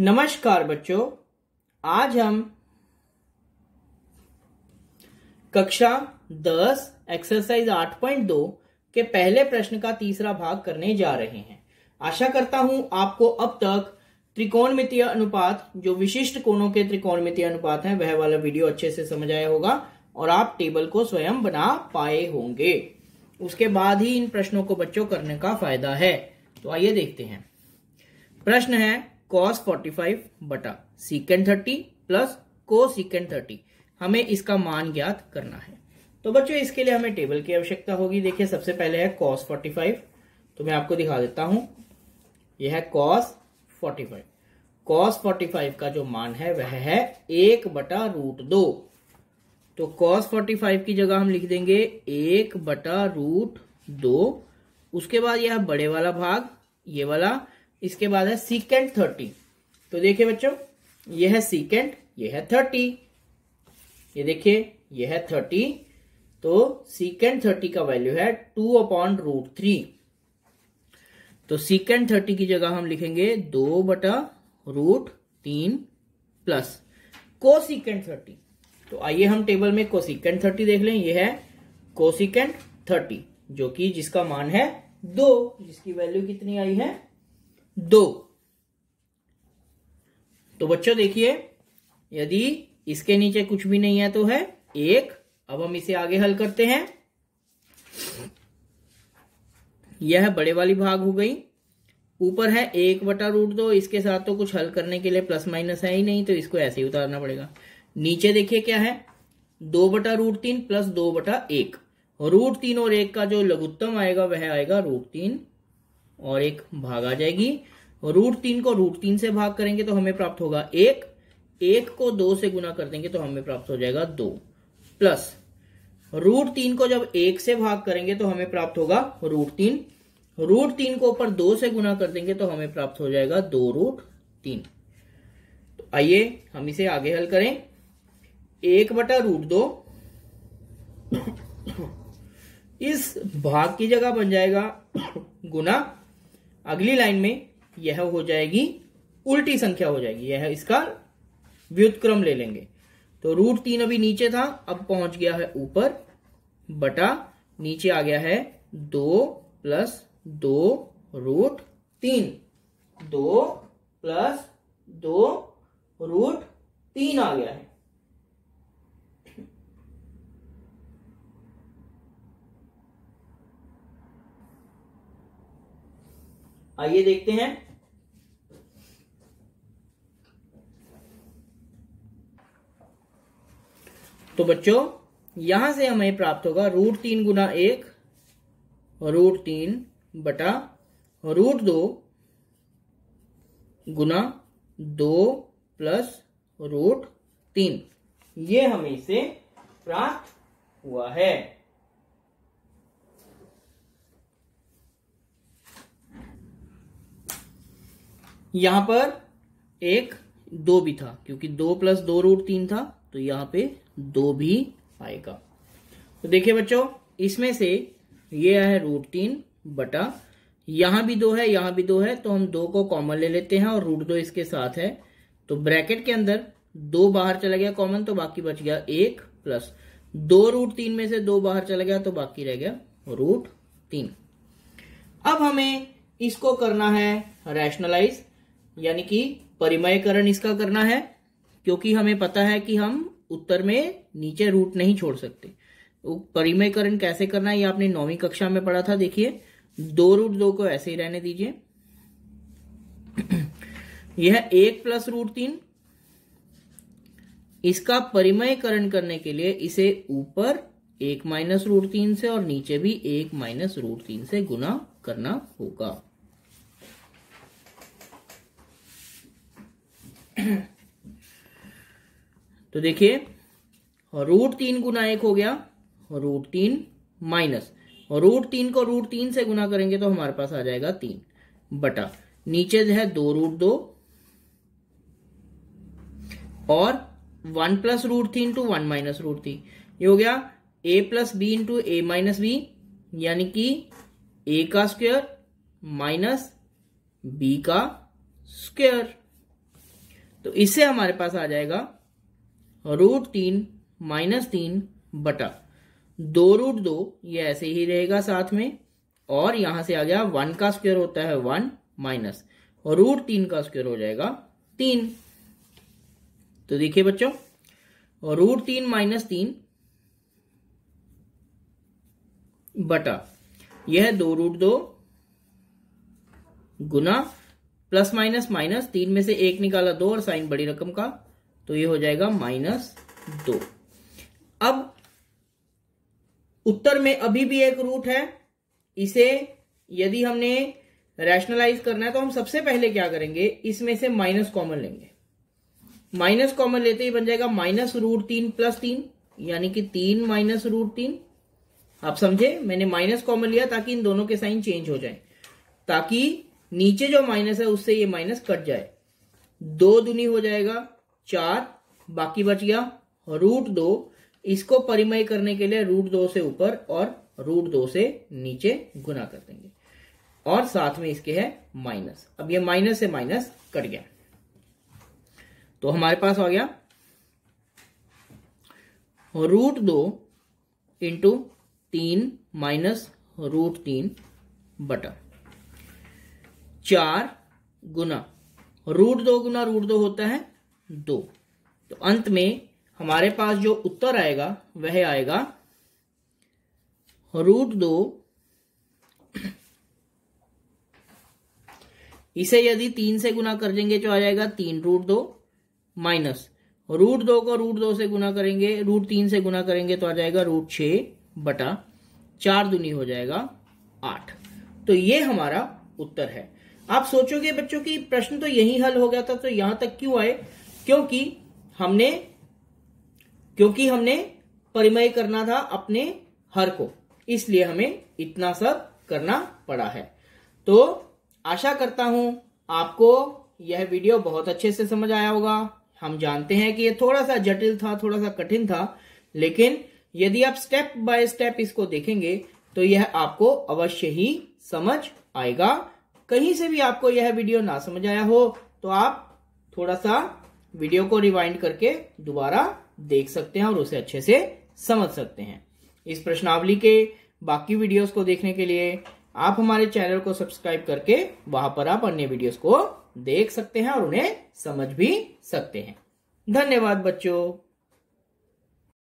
नमस्कार बच्चों आज हम कक्षा 10 एक्सरसाइज 8.2 के पहले प्रश्न का तीसरा भाग करने जा रहे हैं आशा करता हूं आपको अब तक त्रिकोणमितीय अनुपात जो विशिष्ट कोणों के त्रिकोणमितीय अनुपात है वह वाला वीडियो अच्छे से समझ आया होगा और आप टेबल को स्वयं बना पाए होंगे उसके बाद ही इन प्रश्नों को बच्चों करने का फायदा है तो आइए देखते हैं प्रश्न है कॉस फोर्टी फाइव बटा सीकेंड थर्टी प्लस को सीकेंड थर्टी हमें इसका मान ज्ञात करना है तो बच्चों इसके लिए हमें टेबल की आवश्यकता होगी देखिए सबसे पहले है कॉस फोर्टी फाइव तो मैं आपको दिखा देता हूं यह है cos forty five cos forty five का जो मान है वह है एक बटा रूट दो तो कॉस फोर्टी फाइव की जगह हम लिख देंगे एक बटा रूट दो उसके बाद यह बड़े वाला भाग ये वाला इसके बाद है सीकेंड थर्टी तो देखिए बच्चों ये है सीकेंड ये है थर्टी ये देखिए ये है थर्टी तो सीकेंड थर्टी का वैल्यू है टू अपॉन रूट थ्री तो सीकेंड थर्टी की जगह हम लिखेंगे दो बटा रूट तीन प्लस को सीकेंड थर्टी तो आइए हम टेबल में को सीकेंड थर्टी देख लें यह है को सीकेंड थर्टी जो कि जिसका मान है दो जिसकी वैल्यू कितनी आई है दो तो बच्चों देखिए यदि इसके नीचे कुछ भी नहीं है तो है एक अब हम इसे आगे हल करते हैं यह बड़े वाली भाग हो गई ऊपर है एक बटा रूट दो इसके साथ तो कुछ हल करने के लिए प्लस माइनस है ही नहीं तो इसको ऐसे ही उतारना पड़ेगा नीचे देखिए क्या है दो बटा रूट तीन प्लस दो बटा एक रूट तीन और एक का जो लघुत्तम आएगा वह आएगा रूट तीन और एक भाग आ जाएगी रूट तीन को रूट तीन से भाग करेंगे तो हमें प्राप्त होगा एक एक को दो से गुना कर देंगे तो हमें प्राप्त हो जाएगा दो प्लस रूट तीन को जब एक से भाग करेंगे तो हमें प्राप्त होगा रूट तीन रूट तीन को ऊपर दो से गुना कर देंगे तो हमें प्राप्त हो जाएगा दो रूट तीन तो आइए हम इसे आगे हल करें एक बटा रूट दो इस भाग की जगह बन जाएगा गुना अगली लाइन में यह हो जाएगी उल्टी संख्या हो जाएगी यह इसका व्युतक्रम ले लेंगे तो रूट तीन अभी नीचे था अब पहुंच गया है ऊपर बटा नीचे आ गया है दो प्लस दो रूट तीन दो प्लस दो रूट तीन आ गया है आइए देखते हैं तो बच्चों यहां से हमें प्राप्त होगा रूट तीन गुना एक रूट तीन बटा रूट दो गुना दो प्लस रूट तीन ये हमें से प्राप्त हुआ है यहां पर एक दो भी था क्योंकि दो प्लस दो रूट तीन था तो यहां पे दो भी आएगा तो देखिए बच्चों इसमें से ये है रूट तीन बटा यहां भी दो है यहां भी दो है तो हम दो को कॉमन ले लेते हैं और रूट दो इसके साथ है तो ब्रैकेट के अंदर दो बाहर चला गया कॉमन तो बाकी बच गया एक प्लस दो रूट तीन में से दो बाहर चला गया तो बाकी रह गया रूट तीन अब हमें इसको करना है रैशनलाइज यानी कि परिमयकरण इसका करना है क्योंकि हमें पता है कि हम उत्तर में नीचे रूट नहीं छोड़ सकते तो परिमयकरण कैसे करना है ये आपने नौवीं कक्षा में पढ़ा था देखिए दो रूट दो को ऐसे ही रहने दीजिए यह एक प्लस रूट तीन इसका परिमयकरण करने के लिए इसे ऊपर एक माइनस रूट तीन से और नीचे भी एक माइनस रूट तीन से गुना करना होगा तो देखिए रूट तीन गुना एक हो गया रूट तीन माइनस और रूट तीन को रूट तीन से गुना करेंगे तो हमारे पास आ जाएगा तीन बटा नीचे है दो रूट दो और one plus root three into one minus root three ये हो गया A plus B into A minus B यानी कि ए का स्क्वायर माइनस बी का स्क्वायर तो इससे हमारे पास आ जाएगा रूट तीन माइनस तीन बटा दो रूट दो ये ऐसे ही रहेगा साथ में और यहां से आ गया वन का स्क्वायर होता है वन माइनस और रूट तीन का स्क्वायर हो जाएगा तीन तो देखिए बच्चों रूट तीन माइनस तीन बटा यह दो रूट दो गुना प्लस माइनस माइनस तीन में से एक निकाला दो और साइन बड़ी रकम का तो ये हो जाएगा माइनस दो अब उत्तर में अभी भी एक रूट है इसे यदि हमने रैशनलाइज करना है तो हम सबसे पहले क्या करेंगे इसमें से माइनस कॉमन लेंगे माइनस कॉमन लेते ही बन जाएगा माइनस रूट तीन प्लस तीन यानी कि तीन माइनस रूट तीन आप समझे मैंने माइनस कॉमन लिया ताकि इन दोनों के साइन चेंज हो जाए ताकि नीचे जो माइनस है उससे ये माइनस कट जाए दो दुनी हो जाएगा चार बाकी बच गया रूट दो इसको परिमय करने के लिए रूट दो से ऊपर और रूट दो से नीचे गुना कर देंगे और साथ में इसके है माइनस अब ये माइनस से माइनस कट गया तो हमारे पास आ गया रूट दो इंटू तीन माइनस रूट तीन बटा चार गुना रूट दो गुना रूट दो होता है दो तो अंत में हमारे पास जो उत्तर आएगा वह आएगा रूट दो इसे यदि तीन से गुना कर देंगे तो आ जाएगा तीन रूट दो माइनस रूट दो को रूट दो से गुना करेंगे रूट तीन से गुना करेंगे तो आ जाएगा रूट छ बटा चार दुनी हो जाएगा आठ तो ये हमारा उत्तर है आप सोचोगे बच्चों की प्रश्न तो यही हल हो गया था तो यहां तक क्यों आए क्योंकि हमने क्योंकि हमने परिमय करना था अपने हर को इसलिए हमें इतना सब करना पड़ा है तो आशा करता हूं आपको यह वीडियो बहुत अच्छे से समझ आया होगा हम जानते हैं कि यह थोड़ा सा जटिल था थोड़ा सा कठिन था लेकिन यदि आप स्टेप बाय स्टेप इसको देखेंगे तो यह आपको अवश्य ही समझ आएगा कहीं से भी आपको यह वीडियो ना समझ आया हो तो आप थोड़ा सा वीडियो को रिवाइंड करके दोबारा देख सकते हैं और उसे अच्छे से समझ सकते हैं इस प्रश्नावली के बाकी वीडियोस को देखने के लिए आप हमारे चैनल को सब्सक्राइब करके वहां पर आप अन्य वीडियोस को देख सकते हैं और उन्हें समझ भी सकते हैं धन्यवाद बच्चों